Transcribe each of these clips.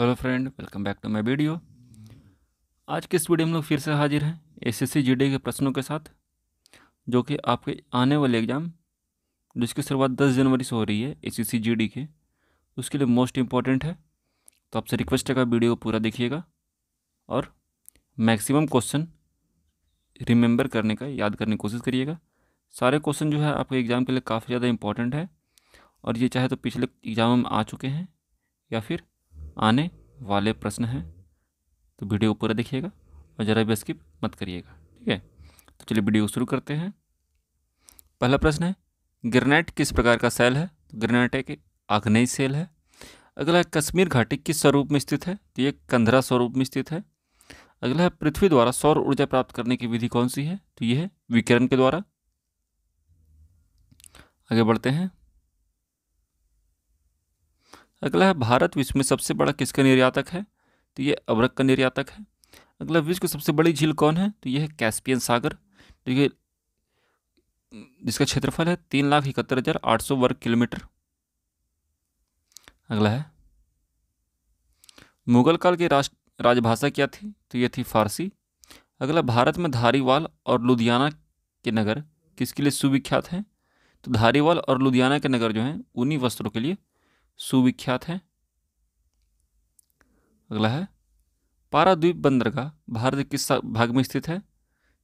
hello friend welcome back to my video आज के इस वीडियो में लोग फिर से हाजिर हैं एसएससी जीडी के प्रश्नों के साथ जो कि आपके आने वाले एग्ज़ाम जिसकी शुरुआत 10 जनवरी से हो रही है एसएससी जीडी के उसके लिए मोस्ट इम्पॉर्टेंट है तो आपसे रिक्वेस्ट है का वीडियो को पूरा देखिएगा और मैक्सिमम क्वेश्चन रिमेंबर करने का याद करने की कोशिश करिएगा सारे क्वेश्चन जो है आपके एग्ज़ाम के लिए काफ़ी ज़्यादा इंपॉर्टेंट है और ये चाहे तो पिछले एग्ज़ाम में आ चुके हैं या फिर आने वाले प्रश्न हैं तो वीडियो को पूरा देखिएगा और ज़रा भी स्किप मत करिएगा ठीक है तो चलिए वीडियो शुरू करते हैं पहला प्रश्न है ग्रेनाइट किस प्रकार का सेल है तो ग्रेनाइट एक आग्नेय सेल है अगला है कश्मीर घाटी किस स्वरूप में स्थित है तो ये कंधरा स्वरूप में स्थित है अगला है पृथ्वी द्वारा सौर ऊर्जा प्राप्त करने की विधि कौन सी है तो ये है विकिरण के द्वारा आगे बढ़ते हैं अगला है भारत विश्व में सबसे बड़ा किसका निर्यातक है तो ये अवरक का निर्यातक है अगला विश्व की सबसे बड़ी झील कौन है तो ये है कैस्पियन सागर तो ये जिसका क्षेत्रफल है तीन लाख इकहत्तर हज़ार आठ सौ वर्ग किलोमीटर अगला है मुगल काल की राष्ट्र राजभाषा क्या थी तो ये थी फारसी अगला भारत में धारीवाल और लुधियाना के नगर किसके लिए सुविख्यात हैं तो धारीवाल और लुधियाना के नगर जो हैं उन्हीं वस्त्रों के लिए सुविख्यात हैं अगला है पाराद्वीप बंदरगाह भारत के किस भाग में स्थित है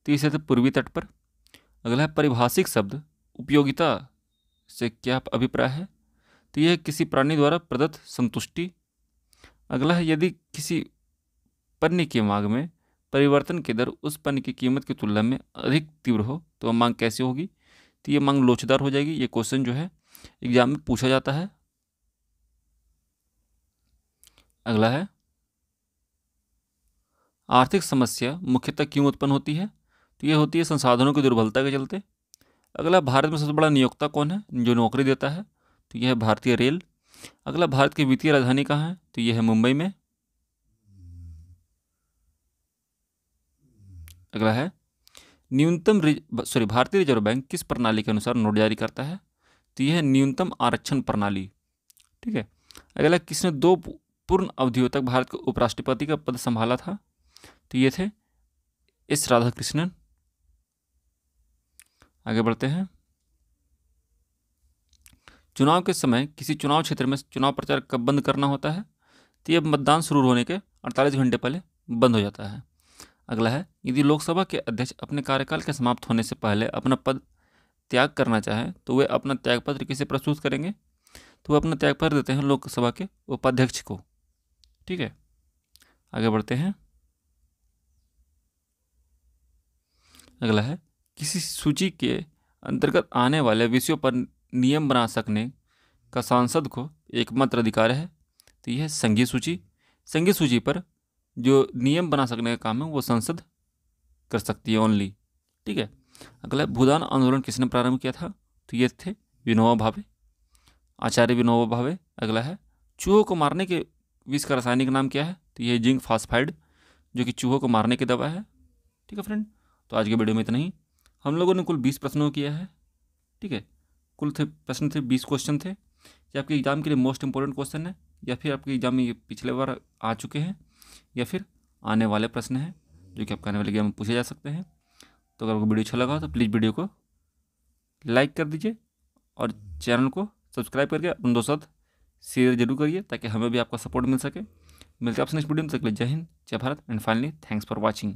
तीसरे थे पूर्वी तट पर अगला है परिभाषिक शब्द उपयोगिता से क्या अभिप्राय है तो यह किसी प्राणी द्वारा प्रदत्त संतुष्टि अगला है यदि किसी पन्नी के मांग में परिवर्तन की दर उस पन्ने की कीमत की तुलना में अधिक तीव्र हो तो मांग कैसी होगी तो ये मांग लोचदार हो जाएगी ये क्वेश्चन जो है एग्जाम में पूछा जाता है अगला है आर्थिक समस्या मुख्यतः क्यों उत्पन्न होती है तो ये होती है संसाधनों की दुर्बलता के चलते अगला भारत में सबसे बड़ा नियोक्ता कौन है जो नौकरी देता है तो यह है भारतीय रेल अगला भारत की वित्तीय राजधानी कहाँ है तो यह है मुंबई में अगला है न्यूनतम सॉरी भारतीय रिजर्व बैंक किस प्रणाली के अनुसार नोट जारी करता है तो यह न्यूनतम आरक्षण प्रणाली ठीक है अगला किसने दो पूर्ण अवधियों तक भारत के उपराष्ट्रपति का पद संभाला था तो ये थे एस राधाकृष्णन आगे बढ़ते हैं चुनाव के समय किसी चुनाव क्षेत्र में चुनाव प्रचार कब बंद करना होता है तो यह मतदान शुरू होने के 48 घंटे पहले बंद हो जाता है अगला है यदि लोकसभा के अध्यक्ष अपने कार्यकाल के समाप्त होने से पहले अपना पद त्याग करना चाहें तो वे अपना त्यागपत्र किसे प्रस्तुत करेंगे तो वे अपना त्यागपत्र देते हैं लोकसभा के उपाध्यक्ष को ठीक है आगे बढ़ते हैं अगला है किसी सूची के अंतर्गत आने वाले विषयों पर नियम बना सकने का सांसद को एकमात्र अधिकार है तो यह संघीय सूची संघीय सूची पर जो नियम बना सकने का काम है वो संसद कर सकती है ओनली ठीक है अगला भूदान आंदोलन किसने प्रारंभ किया था तो ये थे विनोबा भावे आचार्य विनोबा भावे अगला है चूहों को मारने के इसका रासायनिक नाम क्या है तो ये जिंक फास्फाइड जो कि चूहों को मारने की दवा है ठीक है फ्रेंड तो आज के वीडियो में इतना ही हम लोगों ने कुल बीस प्रश्नों किया है ठीक है कुल थे प्रश्न थे बीस क्वेश्चन थे ये आपके एग्ज़ाम के लिए मोस्ट इंपॉर्टेंट क्वेश्चन है या फिर आपके एग्ज़ाम में ये पिछले बार आ चुके हैं या फिर आने वाले प्रश्न हैं जो कि आपके आने वाले एग्जाम में पूछे जा सकते हैं तो अगर आपको वीडियो अच्छा लगा हो तो प्लीज़ वीडियो को लाइक कर दीजिए और चैनल को सब्सक्राइब करके अपने दोस्तों शेयर जरूर करिए ताकि हमें भी आपका सपोर्ट मिल सके मिलते हैं आपसे नेक्स्ट वीडियो में तक Jai Hind Jai Bharat and finally thanks for watching